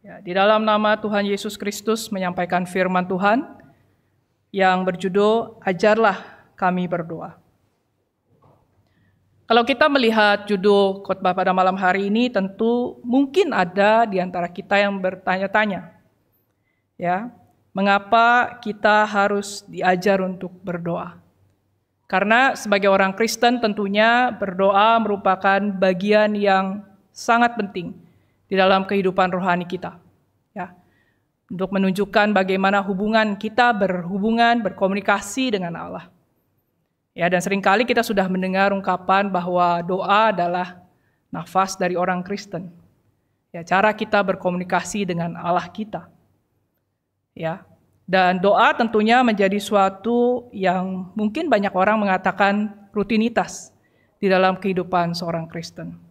Ya, di dalam nama Tuhan Yesus Kristus menyampaikan firman Tuhan yang berjudul Ajarlah Kami Berdoa. Kalau kita melihat judul khotbah pada malam hari ini tentu mungkin ada di antara kita yang bertanya-tanya. Ya, mengapa kita harus diajar untuk berdoa? Karena sebagai orang Kristen tentunya berdoa merupakan bagian yang sangat penting di dalam kehidupan rohani kita. Ya. Untuk menunjukkan bagaimana hubungan kita berhubungan, berkomunikasi dengan Allah. Ya, dan seringkali kita sudah mendengar ungkapan bahwa doa adalah nafas dari orang Kristen. Ya, cara kita berkomunikasi dengan Allah kita. Ya. Dan doa tentunya menjadi suatu yang mungkin banyak orang mengatakan rutinitas di dalam kehidupan seorang Kristen.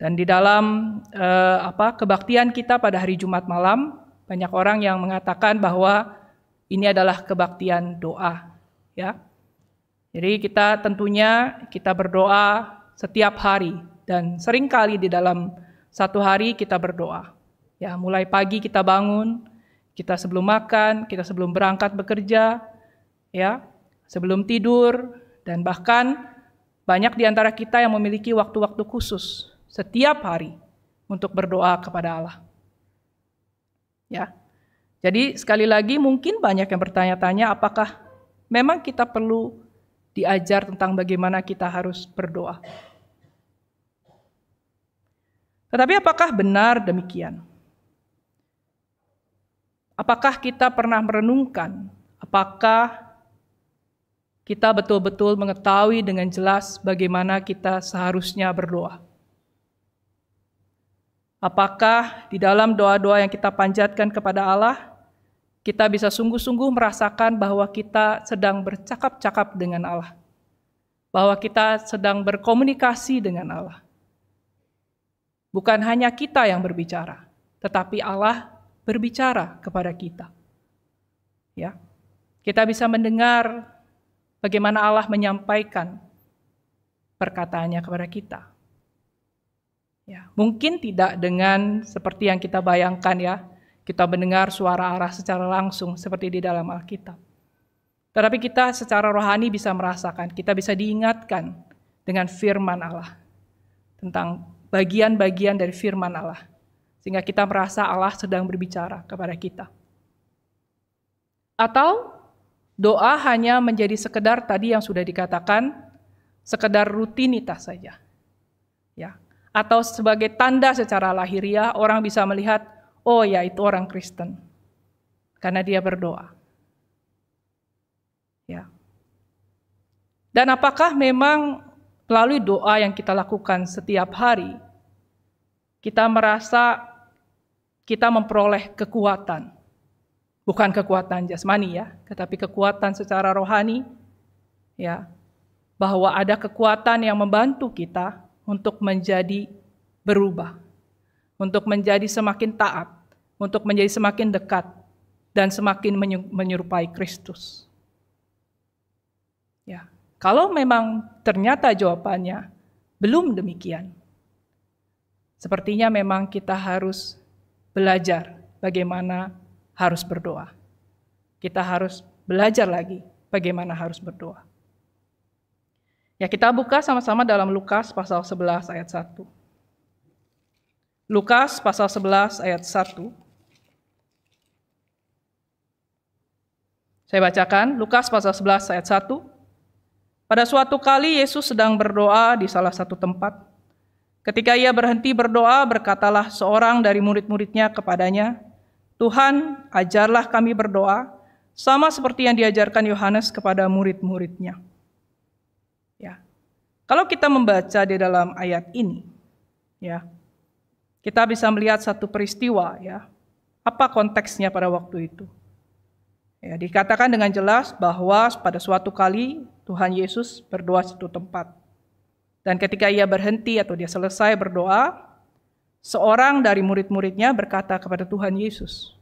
Dan di dalam eh, apa kebaktian kita pada hari Jumat malam, banyak orang yang mengatakan bahwa ini adalah kebaktian doa, ya. Jadi kita tentunya kita berdoa setiap hari dan seringkali di dalam satu hari kita berdoa. Ya, mulai pagi kita bangun, kita sebelum makan, kita sebelum berangkat bekerja, ya, sebelum tidur dan bahkan banyak di antara kita yang memiliki waktu-waktu khusus setiap hari untuk berdoa kepada Allah. Ya. Jadi sekali lagi mungkin banyak yang bertanya-tanya apakah memang kita perlu diajar tentang bagaimana kita harus berdoa. Tetapi apakah benar demikian? Apakah kita pernah merenungkan apakah kita betul-betul mengetahui dengan jelas bagaimana kita seharusnya berdoa? Apakah di dalam doa-doa yang kita panjatkan kepada Allah, kita bisa sungguh-sungguh merasakan bahwa kita sedang bercakap-cakap dengan Allah, bahwa kita sedang berkomunikasi dengan Allah? Bukan hanya kita yang berbicara, tetapi Allah berbicara kepada kita. Ya. Kita bisa mendengar bagaimana Allah menyampaikan perkataannya kepada kita Ya, mungkin tidak dengan seperti yang kita bayangkan ya, kita mendengar suara arah secara langsung seperti di dalam Alkitab. Tetapi kita secara rohani bisa merasakan, kita bisa diingatkan dengan firman Allah tentang bagian-bagian dari firman Allah. Sehingga kita merasa Allah sedang berbicara kepada kita. Atau doa hanya menjadi sekedar tadi yang sudah dikatakan, sekedar rutinitas saja. Ya, atau sebagai tanda secara lahiriah orang bisa melihat, oh ya itu orang Kristen. Karena dia berdoa. Ya. Dan apakah memang melalui doa yang kita lakukan setiap hari, kita merasa kita memperoleh kekuatan. Bukan kekuatan jasmani ya, tetapi kekuatan secara rohani ya. Bahwa ada kekuatan yang membantu kita untuk menjadi berubah, untuk menjadi semakin taat, untuk menjadi semakin dekat, dan semakin menyerupai Kristus. Ya, kalau memang ternyata jawabannya belum demikian, sepertinya memang kita harus belajar bagaimana harus berdoa. Kita harus belajar lagi bagaimana harus berdoa. Ya, kita buka sama-sama dalam Lukas pasal 11 ayat 1. Lukas pasal 11 ayat 1. Saya bacakan Lukas pasal 11 ayat 1. Pada suatu kali Yesus sedang berdoa di salah satu tempat. Ketika ia berhenti berdoa, berkatalah seorang dari murid-muridnya kepadanya, "Tuhan, ajarlah kami berdoa, sama seperti yang diajarkan Yohanes kepada murid-muridnya." Kalau kita membaca di dalam ayat ini, ya, kita bisa melihat satu peristiwa, ya. Apa konteksnya pada waktu itu? Ya, dikatakan dengan jelas bahwa pada suatu kali Tuhan Yesus berdoa satu tempat. Dan ketika ia berhenti atau dia selesai berdoa, seorang dari murid-muridnya berkata kepada Tuhan Yesus,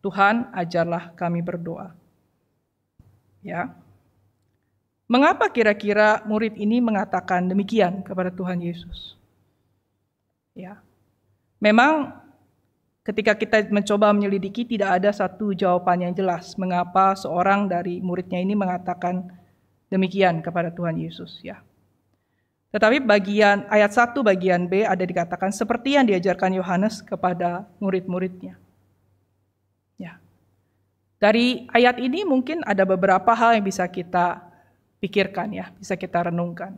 "Tuhan, ajarlah kami berdoa." Ya, Mengapa kira-kira murid ini mengatakan demikian kepada Tuhan Yesus? Ya. Memang ketika kita mencoba menyelidiki tidak ada satu jawaban yang jelas mengapa seorang dari muridnya ini mengatakan demikian kepada Tuhan Yesus ya. Tetapi bagian ayat 1 bagian B ada dikatakan seperti yang diajarkan Yohanes kepada murid-muridnya. Ya. Dari ayat ini mungkin ada beberapa hal yang bisa kita pikirkan ya, bisa kita renungkan.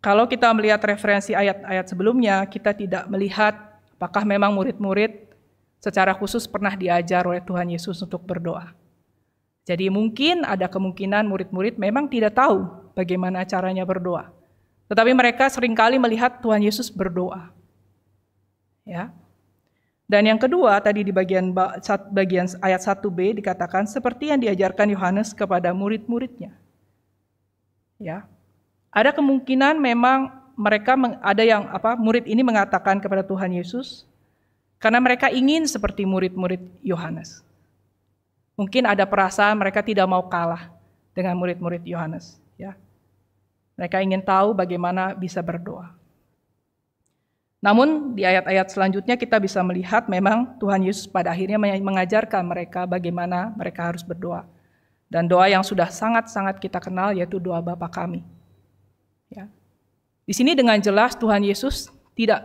Kalau kita melihat referensi ayat-ayat sebelumnya, kita tidak melihat apakah memang murid-murid secara khusus pernah diajar oleh Tuhan Yesus untuk berdoa. Jadi mungkin ada kemungkinan murid-murid memang tidak tahu bagaimana caranya berdoa. Tetapi mereka seringkali melihat Tuhan Yesus berdoa. Ya. Dan yang kedua tadi di bagian bagian ayat 1b dikatakan seperti yang diajarkan Yohanes kepada murid-muridnya ya. Ada kemungkinan memang mereka ada yang apa murid ini mengatakan kepada Tuhan Yesus karena mereka ingin seperti murid-murid Yohanes. Mungkin ada perasaan mereka tidak mau kalah dengan murid-murid Yohanes, ya. Mereka ingin tahu bagaimana bisa berdoa. Namun di ayat-ayat selanjutnya kita bisa melihat memang Tuhan Yesus pada akhirnya mengajarkan mereka bagaimana mereka harus berdoa dan doa yang sudah sangat-sangat kita kenal yaitu doa Bapa kami. Ya. Di sini dengan jelas Tuhan Yesus tidak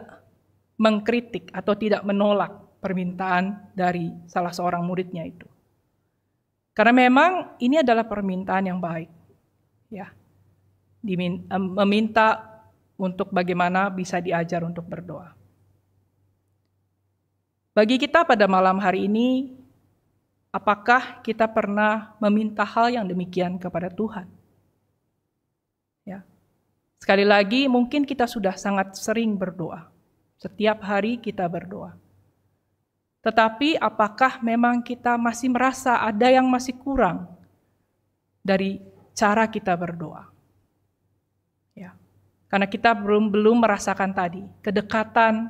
mengkritik atau tidak menolak permintaan dari salah seorang muridnya itu. Karena memang ini adalah permintaan yang baik. Ya. Dimin, meminta untuk bagaimana bisa diajar untuk berdoa. Bagi kita pada malam hari ini apakah kita pernah meminta hal yang demikian kepada Tuhan? Ya. Sekali lagi, mungkin kita sudah sangat sering berdoa. Setiap hari kita berdoa. Tetapi apakah memang kita masih merasa ada yang masih kurang dari cara kita berdoa? Ya. Karena kita belum belum merasakan tadi kedekatan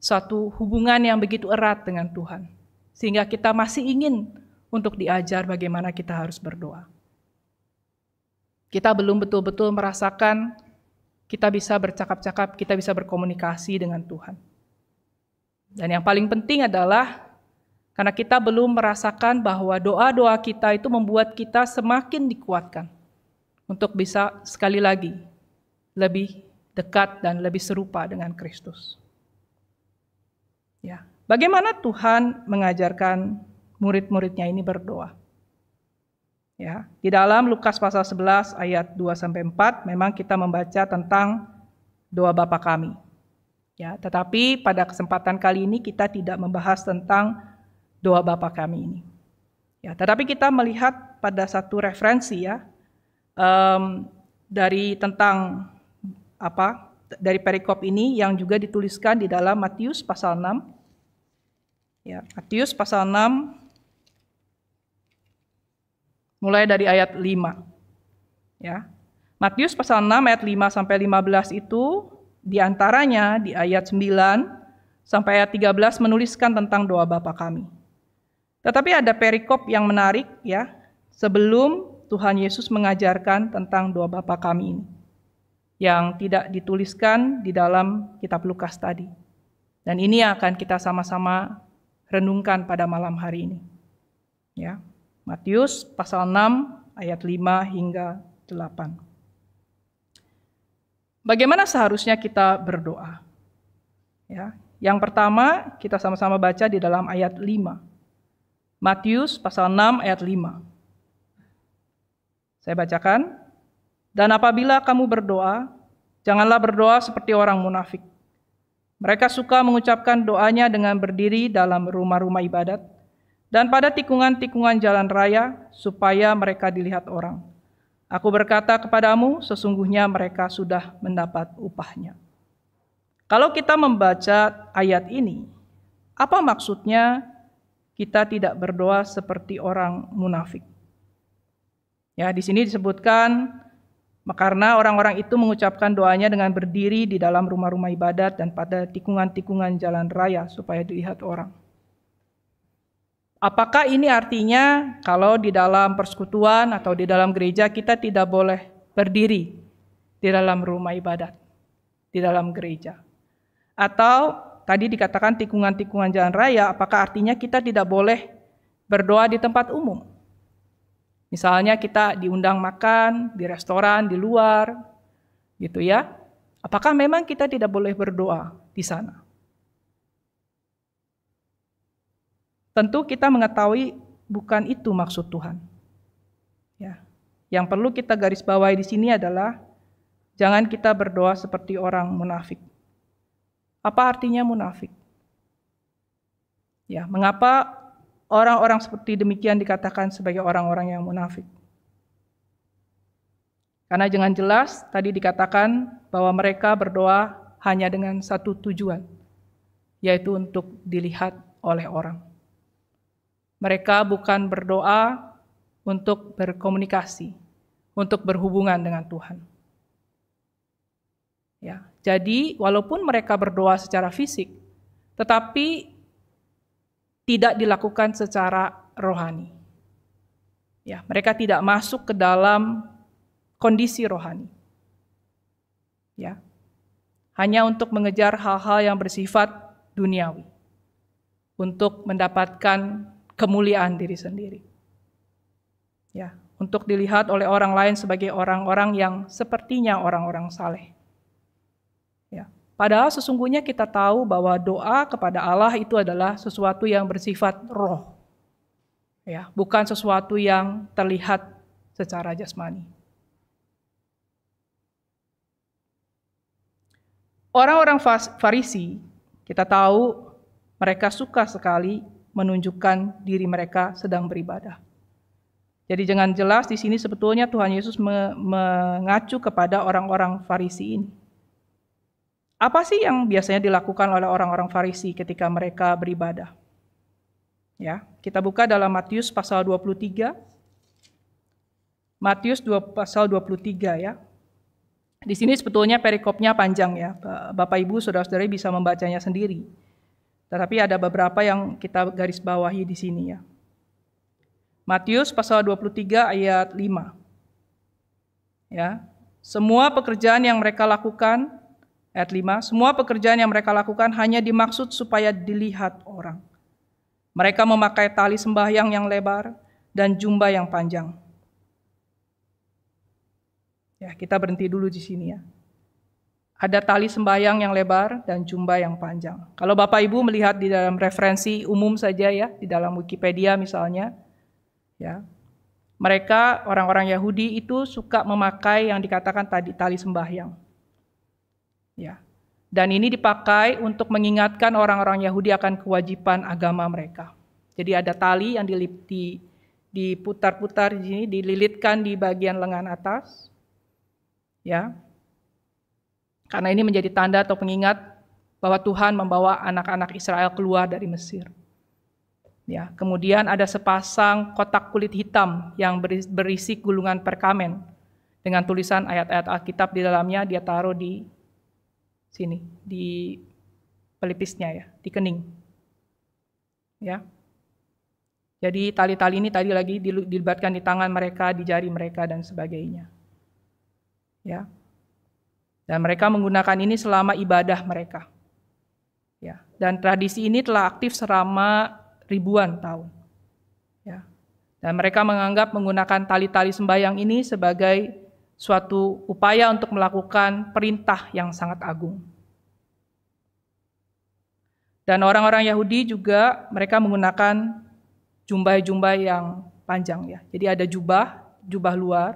suatu hubungan yang begitu erat dengan Tuhan sehingga kita masih ingin untuk diajar bagaimana kita harus berdoa. Kita belum betul-betul merasakan kita bisa bercakap-cakap, kita bisa berkomunikasi dengan Tuhan. Dan yang paling penting adalah karena kita belum merasakan bahwa doa-doa kita itu membuat kita semakin dikuatkan untuk bisa sekali lagi lebih dekat dan lebih serupa dengan Kristus. Ya. Bagaimana Tuhan mengajarkan murid-muridnya ini berdoa? Ya, di dalam Lukas pasal 11 ayat 2 sampai 4 memang kita membaca tentang doa Bapa kami. Ya, tetapi pada kesempatan kali ini kita tidak membahas tentang doa Bapa kami ini. Ya, tetapi kita melihat pada satu referensi ya um, dari tentang apa dari perikop ini yang juga dituliskan di dalam Matius pasal 6 Ya, Matius pasal 6 mulai dari ayat 5. Ya. Matius pasal 6 ayat 5 sampai 15 itu diantaranya di ayat 9 sampai ayat 13 menuliskan tentang doa Bapa kami. Tetapi ada perikop yang menarik ya, sebelum Tuhan Yesus mengajarkan tentang doa Bapa kami ini yang tidak dituliskan di dalam kitab Lukas tadi. Dan ini akan kita sama-sama renungkan pada malam hari ini. Ya. Matius pasal 6 ayat 5 hingga 8. Bagaimana seharusnya kita berdoa? Ya, yang pertama kita sama-sama baca di dalam ayat 5. Matius pasal 6 ayat 5. Saya bacakan. Dan apabila kamu berdoa, janganlah berdoa seperti orang munafik mereka suka mengucapkan doanya dengan berdiri dalam rumah-rumah ibadat dan pada tikungan-tikungan jalan raya supaya mereka dilihat orang. Aku berkata kepadamu, sesungguhnya mereka sudah mendapat upahnya. Kalau kita membaca ayat ini, apa maksudnya kita tidak berdoa seperti orang munafik? Ya, di sini disebutkan karena orang-orang itu mengucapkan doanya dengan berdiri di dalam rumah-rumah ibadat dan pada tikungan-tikungan jalan raya supaya dilihat orang. Apakah ini artinya kalau di dalam persekutuan atau di dalam gereja kita tidak boleh berdiri di dalam rumah ibadat, di dalam gereja? Atau tadi dikatakan tikungan-tikungan jalan raya, apakah artinya kita tidak boleh berdoa di tempat umum? Misalnya kita diundang makan di restoran, di luar, gitu ya. Apakah memang kita tidak boleh berdoa di sana? Tentu kita mengetahui bukan itu maksud Tuhan. Ya. Yang perlu kita garis bawahi di sini adalah jangan kita berdoa seperti orang munafik. Apa artinya munafik? Ya, mengapa Orang-orang seperti demikian dikatakan sebagai orang-orang yang munafik. Karena dengan jelas tadi dikatakan bahwa mereka berdoa hanya dengan satu tujuan, yaitu untuk dilihat oleh orang. Mereka bukan berdoa untuk berkomunikasi, untuk berhubungan dengan Tuhan. Ya, jadi walaupun mereka berdoa secara fisik, tetapi tidak dilakukan secara rohani. Ya, mereka tidak masuk ke dalam kondisi rohani. Ya. Hanya untuk mengejar hal-hal yang bersifat duniawi. Untuk mendapatkan kemuliaan diri sendiri. Ya, untuk dilihat oleh orang lain sebagai orang-orang yang sepertinya orang-orang saleh. Ya. Padahal sesungguhnya kita tahu bahwa doa kepada Allah itu adalah sesuatu yang bersifat roh. Ya, bukan sesuatu yang terlihat secara jasmani. Orang-orang Farisi, kita tahu mereka suka sekali menunjukkan diri mereka sedang beribadah. Jadi jangan jelas di sini sebetulnya Tuhan Yesus mengacu kepada orang-orang Farisi ini. Apa sih yang biasanya dilakukan oleh orang-orang Farisi ketika mereka beribadah? Ya, kita buka dalam Matius pasal 23. Matius 2 pasal 23 ya. Di sini sebetulnya perikopnya panjang ya. Bapak Ibu, Saudara-saudari bisa membacanya sendiri. Tetapi ada beberapa yang kita garis bawahi di sini ya. Matius pasal 23 ayat 5. Ya. Semua pekerjaan yang mereka lakukan Ayat 5, semua pekerjaan yang mereka lakukan hanya dimaksud supaya dilihat orang. Mereka memakai tali sembahyang yang lebar dan jumba yang panjang. Ya, kita berhenti dulu di sini ya. Ada tali sembahyang yang lebar dan jumba yang panjang. Kalau Bapak Ibu melihat di dalam referensi umum saja ya, di dalam Wikipedia misalnya, ya. Mereka orang-orang Yahudi itu suka memakai yang dikatakan tadi tali sembahyang. Ya. Dan ini dipakai untuk mengingatkan orang-orang Yahudi akan kewajiban agama mereka. Jadi ada tali yang dilip, di, diputar-putar di sini, dililitkan di bagian lengan atas. Ya. Karena ini menjadi tanda atau pengingat bahwa Tuhan membawa anak-anak Israel keluar dari Mesir. Ya, kemudian ada sepasang kotak kulit hitam yang berisi gulungan perkamen dengan tulisan ayat-ayat Alkitab di dalamnya dia taruh di sini di pelipisnya ya, di kening. Ya. Jadi tali-tali ini tadi lagi dilibatkan di tangan mereka, di jari mereka dan sebagainya. Ya. Dan mereka menggunakan ini selama ibadah mereka. Ya, dan tradisi ini telah aktif selama ribuan tahun. Ya. Dan mereka menganggap menggunakan tali-tali sembayang ini sebagai suatu upaya untuk melakukan perintah yang sangat agung. Dan orang-orang Yahudi juga mereka menggunakan jumbai-jumbai yang panjang ya. Jadi ada jubah, jubah luar,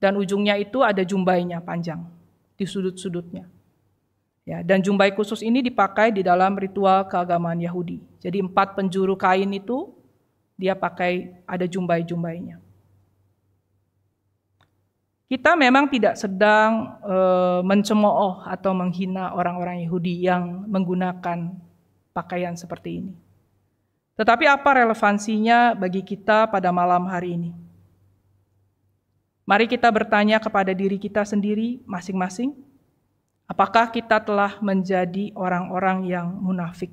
dan ujungnya itu ada jumbainya panjang di sudut-sudutnya. Ya, dan jumbai khusus ini dipakai di dalam ritual keagamaan Yahudi. Jadi empat penjuru kain itu dia pakai ada jumbai-jumbainya kita memang tidak sedang e, mencemooh atau menghina orang-orang Yahudi yang menggunakan pakaian seperti ini. Tetapi apa relevansinya bagi kita pada malam hari ini? Mari kita bertanya kepada diri kita sendiri masing-masing, apakah kita telah menjadi orang-orang yang munafik?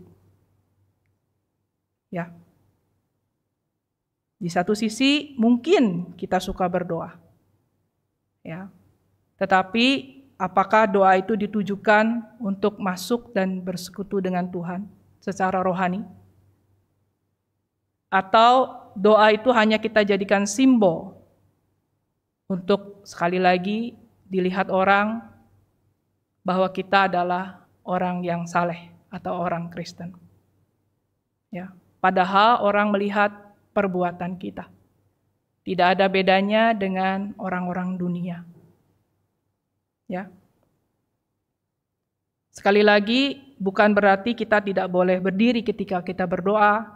Ya. Di satu sisi mungkin kita suka berdoa, Ya. Tetapi apakah doa itu ditujukan untuk masuk dan bersekutu dengan Tuhan secara rohani? Atau doa itu hanya kita jadikan simbol untuk sekali lagi dilihat orang bahwa kita adalah orang yang saleh atau orang Kristen. Ya, padahal orang melihat perbuatan kita. Tidak ada bedanya dengan orang-orang dunia. Ya. Sekali lagi, bukan berarti kita tidak boleh berdiri ketika kita berdoa,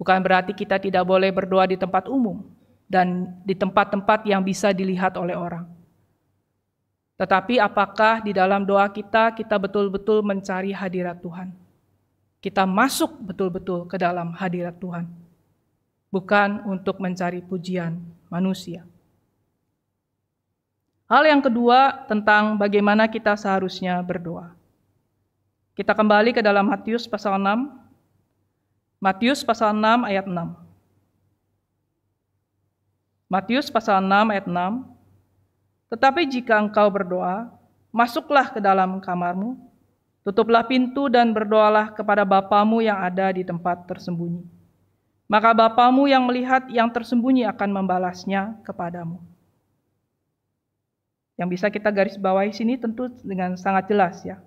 bukan berarti kita tidak boleh berdoa di tempat umum dan di tempat-tempat yang bisa dilihat oleh orang. Tetapi apakah di dalam doa kita kita betul-betul mencari hadirat Tuhan? Kita masuk betul-betul ke dalam hadirat Tuhan bukan untuk mencari pujian manusia. Hal yang kedua tentang bagaimana kita seharusnya berdoa. Kita kembali ke dalam Matius pasal 6. Matius pasal 6 ayat 6. Matius pasal 6 ayat 6. Tetapi jika engkau berdoa, masuklah ke dalam kamarmu, tutuplah pintu dan berdoalah kepada Bapamu yang ada di tempat tersembunyi maka Bapamu yang melihat yang tersembunyi akan membalasnya kepadamu. Yang bisa kita garis bawahi sini tentu dengan sangat jelas ya.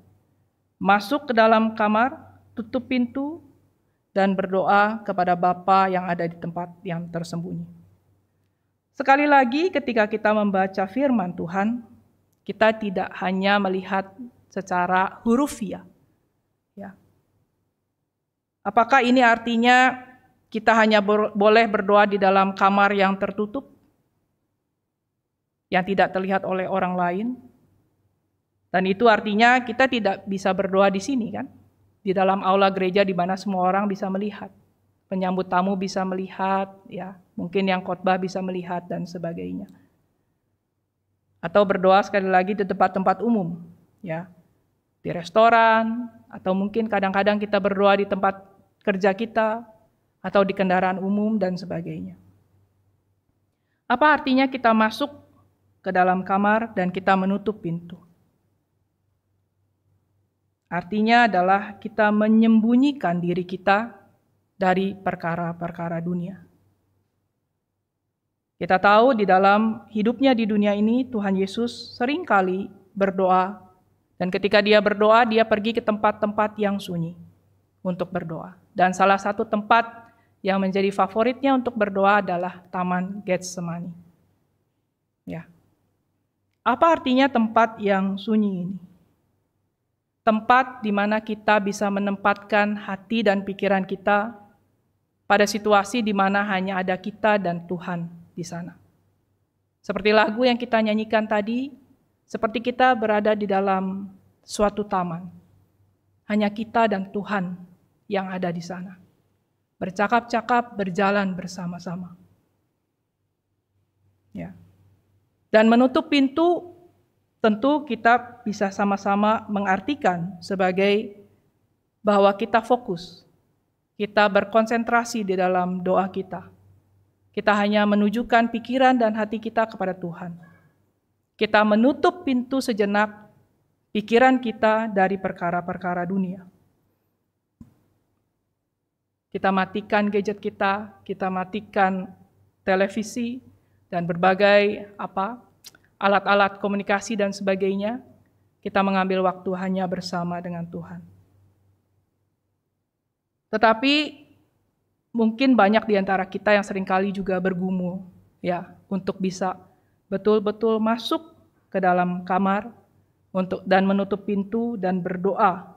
Masuk ke dalam kamar, tutup pintu, dan berdoa kepada Bapa yang ada di tempat yang tersembunyi. Sekali lagi ketika kita membaca firman Tuhan, kita tidak hanya melihat secara hurufiah. Ya. Apakah ini artinya kita hanya ber, boleh berdoa di dalam kamar yang tertutup, yang tidak terlihat oleh orang lain. Dan itu artinya kita tidak bisa berdoa di sini kan? Di dalam aula gereja di mana semua orang bisa melihat. Penyambut tamu bisa melihat, ya mungkin yang khotbah bisa melihat dan sebagainya. Atau berdoa sekali lagi di tempat-tempat umum, ya di restoran, atau mungkin kadang-kadang kita berdoa di tempat kerja kita, atau di kendaraan umum dan sebagainya. Apa artinya kita masuk ke dalam kamar dan kita menutup pintu? Artinya adalah kita menyembunyikan diri kita dari perkara-perkara dunia. Kita tahu di dalam hidupnya di dunia ini Tuhan Yesus seringkali berdoa dan ketika dia berdoa dia pergi ke tempat-tempat yang sunyi untuk berdoa. Dan salah satu tempat yang menjadi favoritnya untuk berdoa adalah Taman Getsemani. Ya. Apa artinya tempat yang sunyi ini? Tempat di mana kita bisa menempatkan hati dan pikiran kita pada situasi di mana hanya ada kita dan Tuhan di sana. Seperti lagu yang kita nyanyikan tadi, seperti kita berada di dalam suatu taman. Hanya kita dan Tuhan yang ada di sana bercakap-cakap, berjalan bersama-sama. Ya. Dan menutup pintu tentu kita bisa sama-sama mengartikan sebagai bahwa kita fokus, kita berkonsentrasi di dalam doa kita. Kita hanya menunjukkan pikiran dan hati kita kepada Tuhan. Kita menutup pintu sejenak pikiran kita dari perkara-perkara dunia. Kita matikan gadget kita, kita matikan televisi dan berbagai apa alat-alat komunikasi dan sebagainya. Kita mengambil waktu hanya bersama dengan Tuhan. Tetapi mungkin banyak di antara kita yang seringkali juga bergumul ya untuk bisa betul-betul masuk ke dalam kamar untuk dan menutup pintu dan berdoa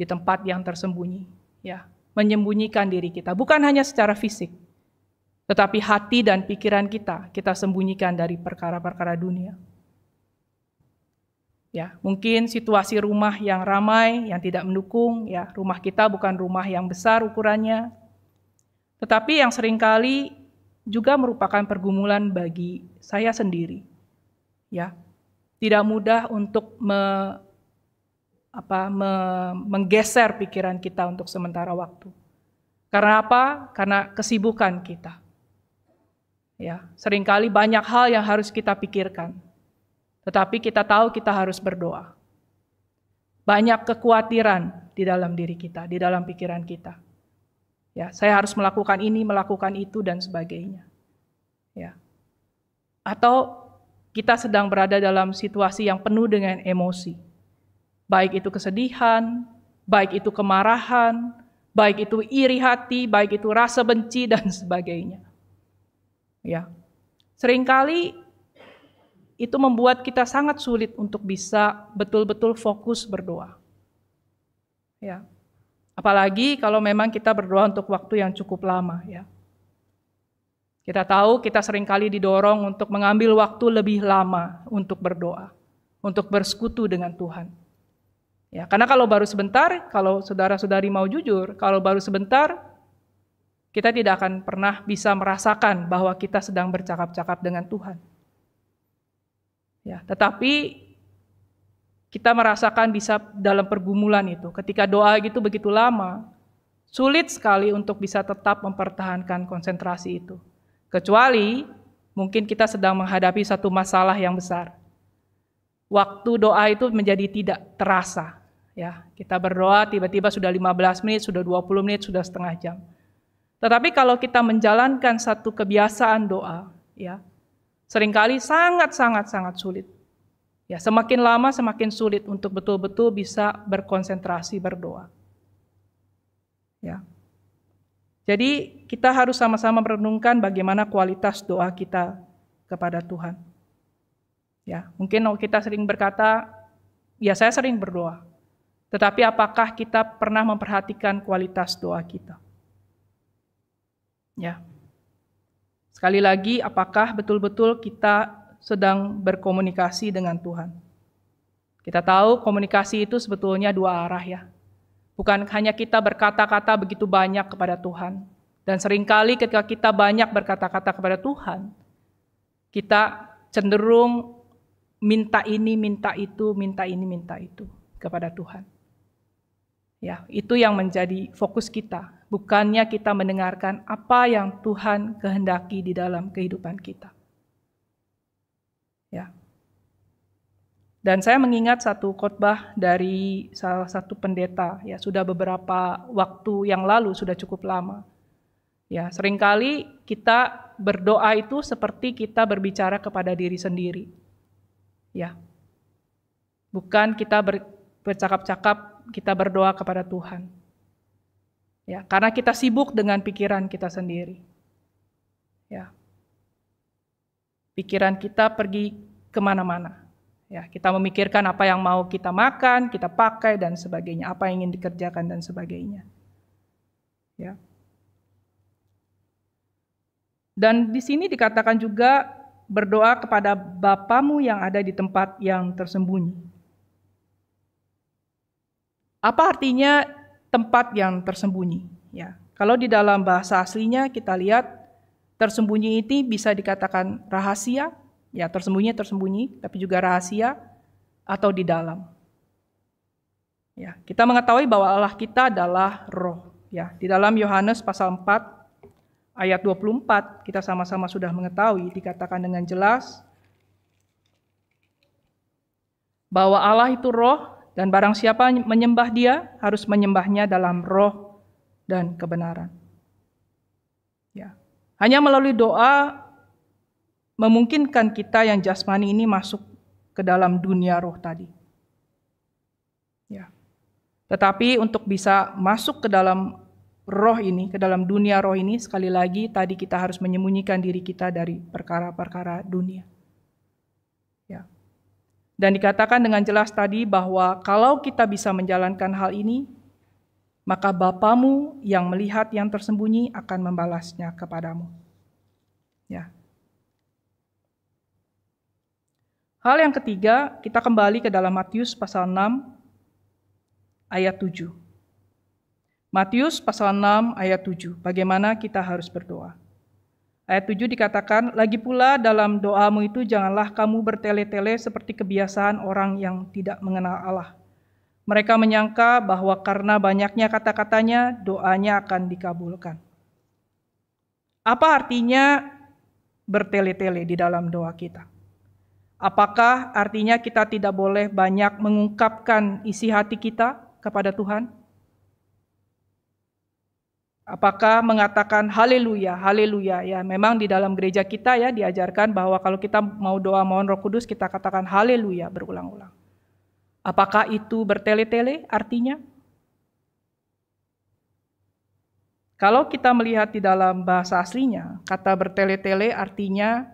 di tempat yang tersembunyi ya menyembunyikan diri kita, bukan hanya secara fisik, tetapi hati dan pikiran kita kita sembunyikan dari perkara-perkara dunia. Ya, mungkin situasi rumah yang ramai, yang tidak mendukung, ya, rumah kita bukan rumah yang besar ukurannya. Tetapi yang seringkali juga merupakan pergumulan bagi saya sendiri. Ya. Tidak mudah untuk me apa me, menggeser pikiran kita untuk sementara waktu. Karena apa? Karena kesibukan kita. Ya, seringkali banyak hal yang harus kita pikirkan. Tetapi kita tahu kita harus berdoa. Banyak kekhawatiran di dalam diri kita, di dalam pikiran kita. Ya, saya harus melakukan ini, melakukan itu dan sebagainya. Ya. Atau kita sedang berada dalam situasi yang penuh dengan emosi baik itu kesedihan, baik itu kemarahan, baik itu iri hati, baik itu rasa benci dan sebagainya. Ya. Seringkali itu membuat kita sangat sulit untuk bisa betul-betul fokus berdoa. Ya. Apalagi kalau memang kita berdoa untuk waktu yang cukup lama ya. Kita tahu kita seringkali didorong untuk mengambil waktu lebih lama untuk berdoa, untuk bersekutu dengan Tuhan. Ya, karena kalau baru sebentar, kalau saudara-saudari mau jujur, kalau baru sebentar, kita tidak akan pernah bisa merasakan bahwa kita sedang bercakap-cakap dengan Tuhan. Ya, tetapi kita merasakan bisa dalam pergumulan itu. Ketika doa gitu begitu lama, sulit sekali untuk bisa tetap mempertahankan konsentrasi itu. Kecuali mungkin kita sedang menghadapi satu masalah yang besar waktu doa itu menjadi tidak terasa. Ya, kita berdoa tiba-tiba sudah 15 menit, sudah 20 menit, sudah setengah jam. Tetapi kalau kita menjalankan satu kebiasaan doa, ya, seringkali sangat-sangat sangat sulit. Ya, semakin lama semakin sulit untuk betul-betul bisa berkonsentrasi berdoa. Ya. Jadi kita harus sama-sama merenungkan bagaimana kualitas doa kita kepada Tuhan. Ya, mungkin kita sering berkata, ya saya sering berdoa. Tetapi apakah kita pernah memperhatikan kualitas doa kita? Ya. Sekali lagi, apakah betul-betul kita sedang berkomunikasi dengan Tuhan? Kita tahu komunikasi itu sebetulnya dua arah ya. Bukan hanya kita berkata-kata begitu banyak kepada Tuhan. Dan seringkali ketika kita banyak berkata-kata kepada Tuhan, kita cenderung minta ini, minta itu, minta ini, minta itu kepada Tuhan. Ya, itu yang menjadi fokus kita. Bukannya kita mendengarkan apa yang Tuhan kehendaki di dalam kehidupan kita. Ya. Dan saya mengingat satu khotbah dari salah satu pendeta, ya sudah beberapa waktu yang lalu, sudah cukup lama. Ya, seringkali kita berdoa itu seperti kita berbicara kepada diri sendiri Ya. Bukan kita ber, bercakap-cakap, kita berdoa kepada Tuhan. Ya, karena kita sibuk dengan pikiran kita sendiri. Ya. Pikiran kita pergi kemana-mana. Ya, kita memikirkan apa yang mau kita makan, kita pakai dan sebagainya, apa yang ingin dikerjakan dan sebagainya. Ya. Dan di sini dikatakan juga berdoa kepada Bapamu yang ada di tempat yang tersembunyi. Apa artinya tempat yang tersembunyi? Ya, kalau di dalam bahasa aslinya kita lihat tersembunyi itu bisa dikatakan rahasia, ya tersembunyi tersembunyi, tapi juga rahasia atau di dalam. Ya, kita mengetahui bahwa Allah kita adalah roh. Ya, di dalam Yohanes pasal 4 ayat 24 kita sama-sama sudah mengetahui dikatakan dengan jelas bahwa Allah itu roh dan barang siapa menyembah dia harus menyembahnya dalam roh dan kebenaran. Ya. Hanya melalui doa memungkinkan kita yang jasmani ini masuk ke dalam dunia roh tadi. Ya. Tetapi untuk bisa masuk ke dalam roh ini, ke dalam dunia roh ini, sekali lagi tadi kita harus menyembunyikan diri kita dari perkara-perkara dunia. Ya. Dan dikatakan dengan jelas tadi bahwa kalau kita bisa menjalankan hal ini, maka Bapamu yang melihat yang tersembunyi akan membalasnya kepadamu. Ya. Hal yang ketiga, kita kembali ke dalam Matius pasal 6 ayat 7. Matius pasal 6 ayat 7, bagaimana kita harus berdoa. Ayat 7 dikatakan, lagi pula dalam doamu itu janganlah kamu bertele-tele seperti kebiasaan orang yang tidak mengenal Allah. Mereka menyangka bahwa karena banyaknya kata-katanya, doanya akan dikabulkan. Apa artinya bertele-tele di dalam doa kita? Apakah artinya kita tidak boleh banyak mengungkapkan isi hati kita kepada Tuhan? apakah mengatakan haleluya, haleluya ya. Memang di dalam gereja kita ya diajarkan bahwa kalau kita mau doa mohon Roh Kudus kita katakan haleluya berulang-ulang. Apakah itu bertele-tele artinya? Kalau kita melihat di dalam bahasa aslinya, kata bertele-tele artinya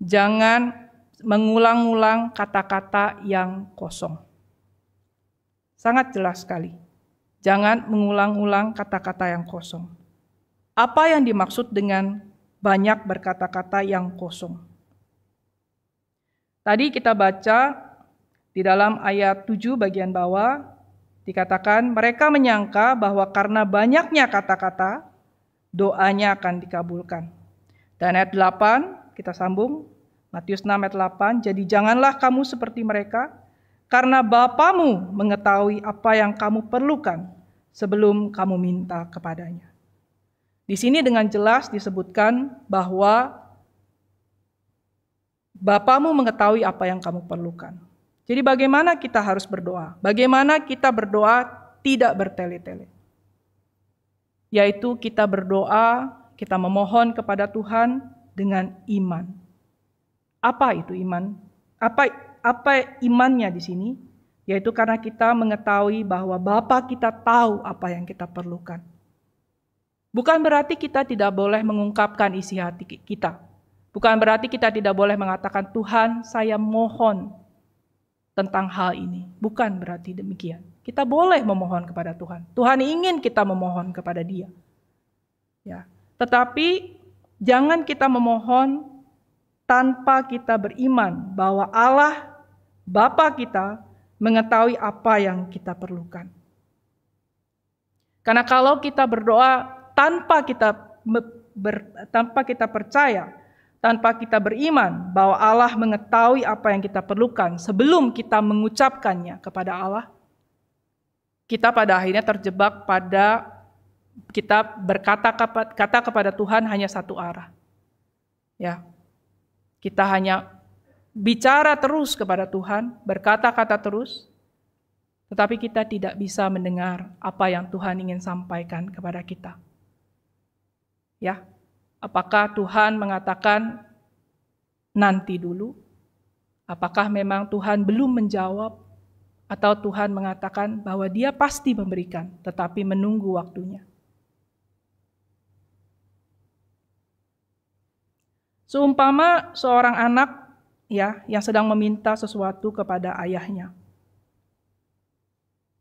jangan mengulang-ulang kata-kata yang kosong. Sangat jelas sekali. Jangan mengulang-ulang kata-kata yang kosong. Apa yang dimaksud dengan banyak berkata-kata yang kosong? Tadi kita baca di dalam ayat 7 bagian bawah, dikatakan mereka menyangka bahwa karena banyaknya kata-kata, doanya akan dikabulkan. Dan ayat 8, kita sambung, Matius 6 ayat 8, jadi janganlah kamu seperti mereka, karena Bapamu mengetahui apa yang kamu perlukan sebelum kamu minta kepadanya. Di sini dengan jelas disebutkan bahwa Bapamu mengetahui apa yang kamu perlukan. Jadi bagaimana kita harus berdoa? Bagaimana kita berdoa tidak bertele-tele? Yaitu kita berdoa, kita memohon kepada Tuhan dengan iman. Apa itu iman? Apa apa imannya di sini? Yaitu karena kita mengetahui bahwa Bapa kita tahu apa yang kita perlukan. Bukan berarti kita tidak boleh mengungkapkan isi hati kita. Bukan berarti kita tidak boleh mengatakan Tuhan, saya mohon tentang hal ini. Bukan berarti demikian. Kita boleh memohon kepada Tuhan. Tuhan ingin kita memohon kepada Dia. Ya. Tetapi jangan kita memohon tanpa kita beriman bahwa Allah Bapa kita mengetahui apa yang kita perlukan. Karena kalau kita berdoa tanpa kita ber, tanpa kita percaya, tanpa kita beriman bahwa Allah mengetahui apa yang kita perlukan sebelum kita mengucapkannya kepada Allah, kita pada akhirnya terjebak pada kita berkata kata kepada Tuhan hanya satu arah. Ya. Kita hanya bicara terus kepada Tuhan, berkata-kata terus, tetapi kita tidak bisa mendengar apa yang Tuhan ingin sampaikan kepada kita. Ya, apakah Tuhan mengatakan nanti dulu? Apakah memang Tuhan belum menjawab atau Tuhan mengatakan bahwa dia pasti memberikan tetapi menunggu waktunya? Seumpama seorang anak ya yang sedang meminta sesuatu kepada ayahnya.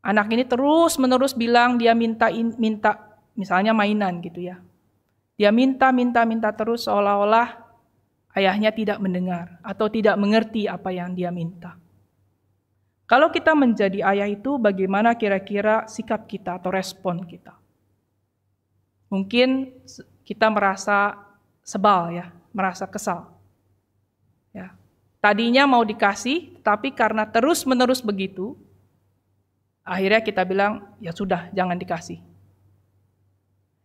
Anak ini terus menerus bilang dia minta minta misalnya mainan gitu ya. Dia minta minta minta terus seolah-olah ayahnya tidak mendengar atau tidak mengerti apa yang dia minta. Kalau kita menjadi ayah itu bagaimana kira-kira sikap kita atau respon kita? Mungkin kita merasa sebal ya, merasa kesal. Tadinya mau dikasih, tapi karena terus-menerus begitu, akhirnya kita bilang, ya sudah, jangan dikasih.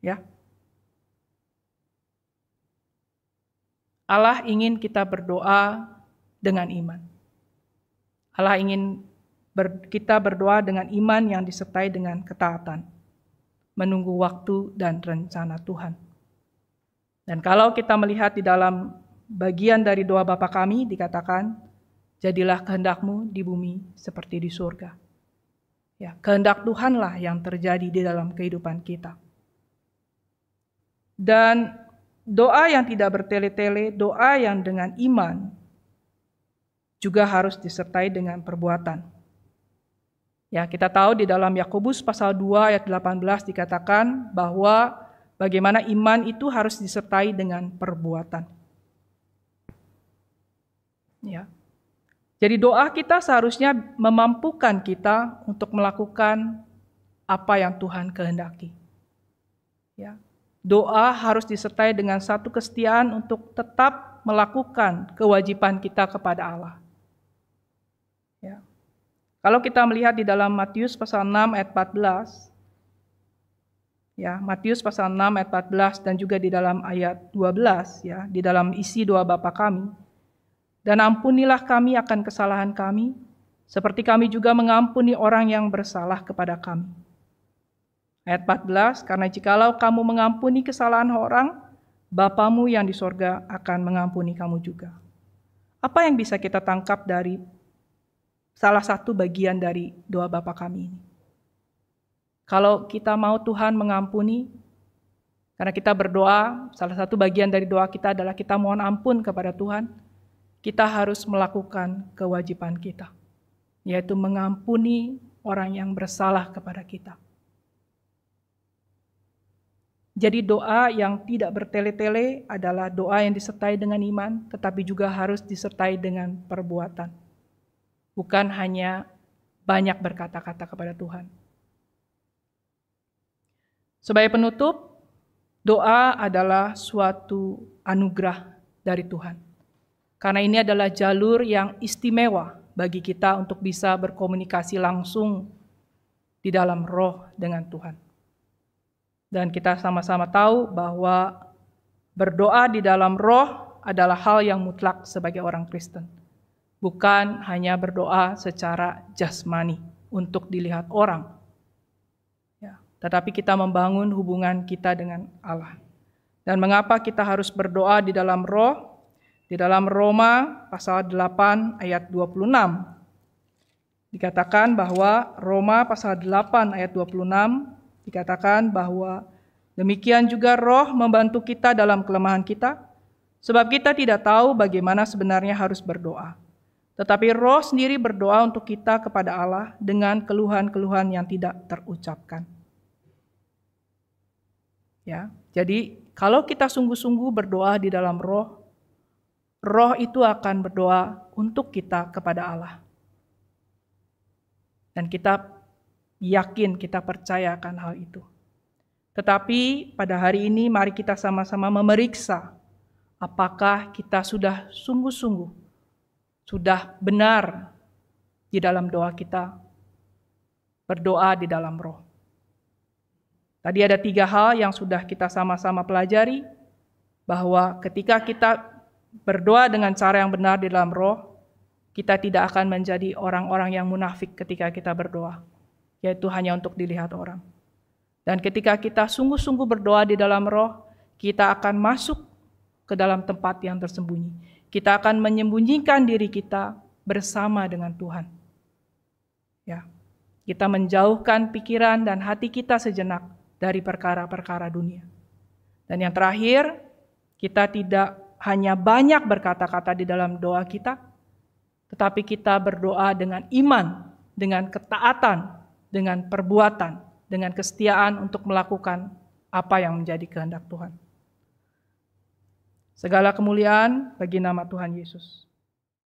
Ya. Allah ingin kita berdoa dengan iman. Allah ingin ber, kita berdoa dengan iman yang disertai dengan ketaatan, menunggu waktu dan rencana Tuhan. Dan kalau kita melihat di dalam bagian dari doa Bapa kami dikatakan, jadilah kehendakmu di bumi seperti di surga. Ya, kehendak Tuhanlah yang terjadi di dalam kehidupan kita. Dan doa yang tidak bertele-tele, doa yang dengan iman juga harus disertai dengan perbuatan. Ya, kita tahu di dalam Yakobus pasal 2 ayat 18 dikatakan bahwa bagaimana iman itu harus disertai dengan perbuatan. Ya. Jadi doa kita seharusnya memampukan kita untuk melakukan apa yang Tuhan kehendaki. Ya. Doa harus disertai dengan satu kesetiaan untuk tetap melakukan kewajiban kita kepada Allah. Ya. Kalau kita melihat di dalam Matius pasal 6 ayat 14, ya Matius pasal 6 ayat 14 dan juga di dalam ayat 12 ya di dalam isi doa Bapa kami dan ampunilah kami akan kesalahan kami, seperti kami juga mengampuni orang yang bersalah kepada kami. Ayat 14, karena jikalau kamu mengampuni kesalahan orang, Bapamu yang di sorga akan mengampuni kamu juga. Apa yang bisa kita tangkap dari salah satu bagian dari doa Bapa kami ini? Kalau kita mau Tuhan mengampuni, karena kita berdoa, salah satu bagian dari doa kita adalah kita mohon ampun kepada Tuhan kita harus melakukan kewajiban kita, yaitu mengampuni orang yang bersalah kepada kita. Jadi doa yang tidak bertele-tele adalah doa yang disertai dengan iman, tetapi juga harus disertai dengan perbuatan. Bukan hanya banyak berkata-kata kepada Tuhan. Sebagai penutup, doa adalah suatu anugerah dari Tuhan. Karena ini adalah jalur yang istimewa bagi kita untuk bisa berkomunikasi langsung di dalam roh dengan Tuhan. Dan kita sama-sama tahu bahwa berdoa di dalam roh adalah hal yang mutlak sebagai orang Kristen. Bukan hanya berdoa secara jasmani untuk dilihat orang, ya, tetapi kita membangun hubungan kita dengan Allah. Dan mengapa kita harus berdoa di dalam roh? Di dalam Roma pasal 8 ayat 26 dikatakan bahwa Roma pasal 8 ayat 26 dikatakan bahwa demikian juga roh membantu kita dalam kelemahan kita sebab kita tidak tahu bagaimana sebenarnya harus berdoa. Tetapi roh sendiri berdoa untuk kita kepada Allah dengan keluhan-keluhan yang tidak terucapkan. Ya, jadi kalau kita sungguh-sungguh berdoa di dalam roh, roh itu akan berdoa untuk kita kepada Allah. Dan kita yakin, kita percaya akan hal itu. Tetapi pada hari ini mari kita sama-sama memeriksa apakah kita sudah sungguh-sungguh, sudah benar di dalam doa kita, berdoa di dalam roh. Tadi ada tiga hal yang sudah kita sama-sama pelajari, bahwa ketika kita berdoa dengan cara yang benar di dalam roh, kita tidak akan menjadi orang-orang yang munafik ketika kita berdoa, yaitu hanya untuk dilihat orang. Dan ketika kita sungguh-sungguh berdoa di dalam roh, kita akan masuk ke dalam tempat yang tersembunyi. Kita akan menyembunyikan diri kita bersama dengan Tuhan. Ya. Kita menjauhkan pikiran dan hati kita sejenak dari perkara-perkara dunia. Dan yang terakhir, kita tidak hanya banyak berkata-kata di dalam doa kita, tetapi kita berdoa dengan iman, dengan ketaatan, dengan perbuatan, dengan kesetiaan untuk melakukan apa yang menjadi kehendak Tuhan. Segala kemuliaan bagi nama Tuhan Yesus.